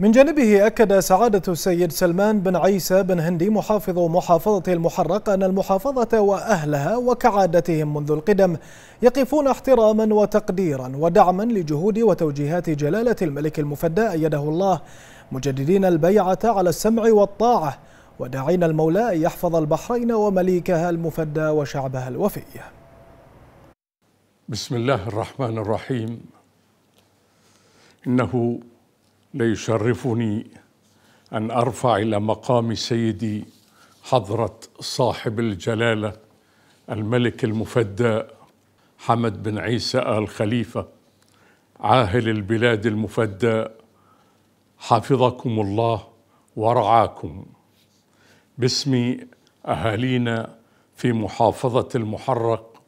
من جانبه أكد سعادة السيد سلمان بن عيسى بن هندي محافظ محافظة المحرق أن المحافظة وأهلها وكعادتهم منذ القدم يقفون احتراما وتقديرا ودعما لجهود وتوجيهات جلالة الملك المفدى أيده الله مجددين البيعة على السمع والطاعة وداعين المولى أن يحفظ البحرين ومليكها المفدى وشعبها الوفي بسم الله الرحمن الرحيم إنه ليشرفني أن أرفع إلى مقام سيدي حضرة صاحب الجلالة الملك المفدى حمد بن عيسى آل خليفة عاهل البلاد المفدى حفظكم الله ورعاكم باسم أهالينا في محافظة المحرق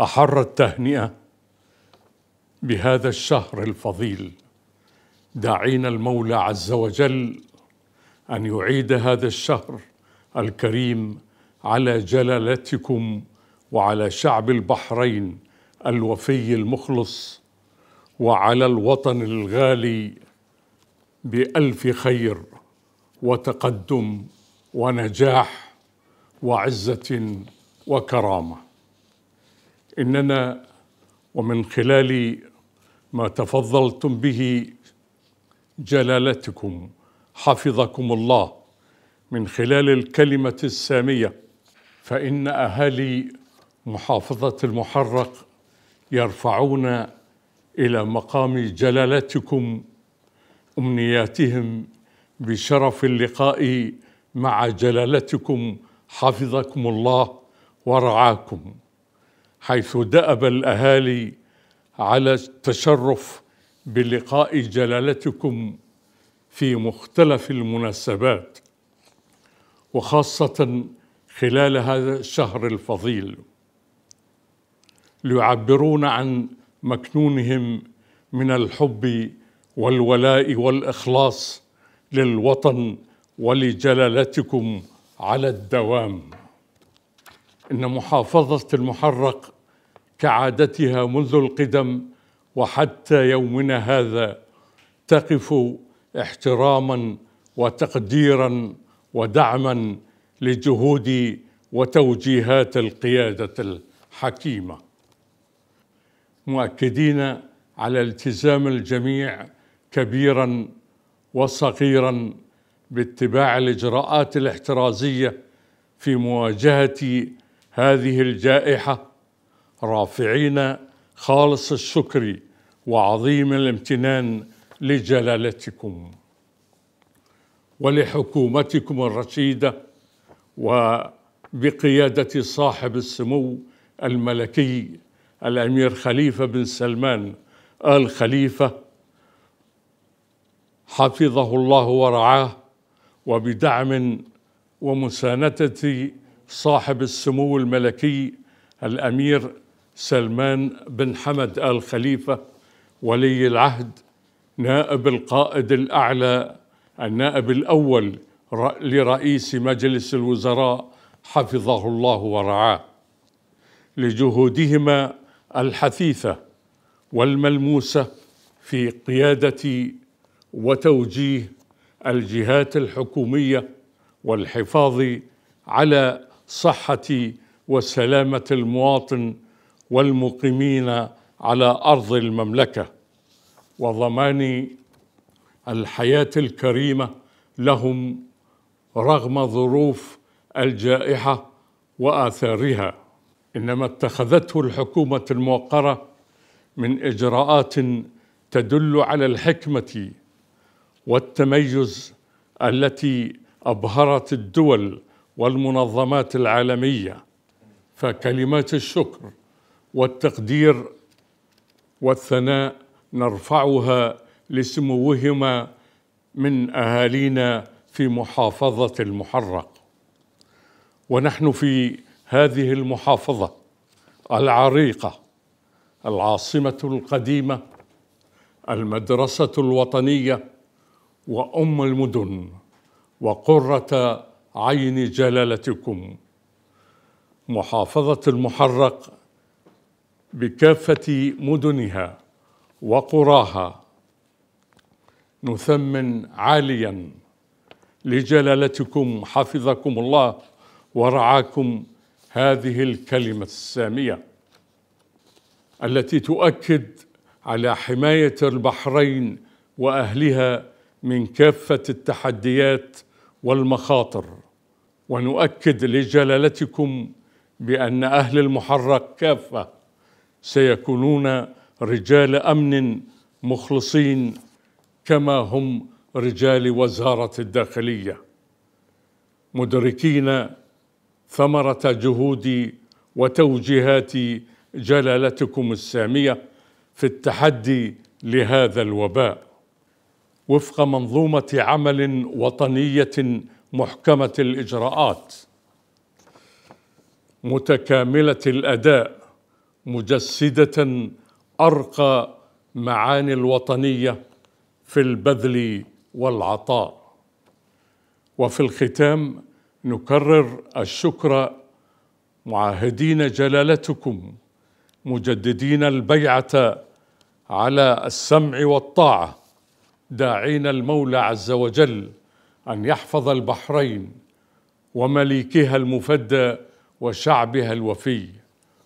أحر التهنئة بهذا الشهر الفضيل داعين المولى عز وجل ان يعيد هذا الشهر الكريم على جلالتكم وعلى شعب البحرين الوفي المخلص وعلى الوطن الغالي بالف خير وتقدم ونجاح وعزه وكرامه اننا ومن خلال ما تفضلتم به جلالتكم حفظكم الله من خلال الكلمة السامية فإن أهالي محافظة المحرق يرفعون إلى مقام جلالتكم أمنياتهم بشرف اللقاء مع جلالتكم حفظكم الله ورعاكم حيث دأب الأهالي على التشرف بلقاء جلالتكم في مختلف المناسبات وخاصة خلال هذا الشهر الفضيل ليعبرون عن مكنونهم من الحب والولاء والإخلاص للوطن ولجلالتكم على الدوام إن محافظة المحرق كعادتها منذ القدم وحتى يومنا هذا تقف احتراما وتقديرا ودعما لجهود وتوجيهات القياده الحكيمه مؤكدين على التزام الجميع كبيرا وصغيرا باتباع الاجراءات الاحترازيه في مواجهه هذه الجائحه رافعين خالص الشكر وعظيم الامتنان لجلالتكم ولحكومتكم الرشيده وبقياده صاحب السمو الملكي الامير خليفه بن سلمان ال خليفه حفظه الله ورعاه وبدعم ومسانده صاحب السمو الملكي الامير سلمان بن حمد آل خليفة ولي العهد نائب القائد الأعلى النائب الأول لرئيس مجلس الوزراء حفظه الله ورعاه لجهودهما الحثيثة والملموسة في قيادة وتوجيه الجهات الحكومية والحفاظ على صحة وسلامة المواطن والمقيمين على ارض المملكه وضمان الحياه الكريمه لهم رغم ظروف الجائحه واثارها انما اتخذته الحكومه الموقره من اجراءات تدل على الحكمه والتميز التي ابهرت الدول والمنظمات العالميه فكلمات الشكر والتقدير والثناء نرفعها لسموهما من اهالينا في محافظه المحرق ونحن في هذه المحافظه العريقه العاصمه القديمه المدرسه الوطنيه وام المدن وقره عين جلالتكم محافظه المحرق بكافة مدنها وقراها نثمن عاليا لجلالتكم حفظكم الله ورعاكم هذه الكلمة السامية التي تؤكد على حماية البحرين وأهلها من كافة التحديات والمخاطر ونؤكد لجلالتكم بأن أهل المحرق كافة سيكونون رجال امن مخلصين كما هم رجال وزاره الداخليه مدركين ثمره جهودي وتوجيهات جلالتكم الساميه في التحدي لهذا الوباء وفق منظومه عمل وطنيه محكمه الاجراءات متكامله الاداء مجسده ارقى معاني الوطنيه في البذل والعطاء وفي الختام نكرر الشكر معاهدين جلالتكم مجددين البيعه على السمع والطاعه داعين المولى عز وجل ان يحفظ البحرين ومليكها المفدى وشعبها الوفي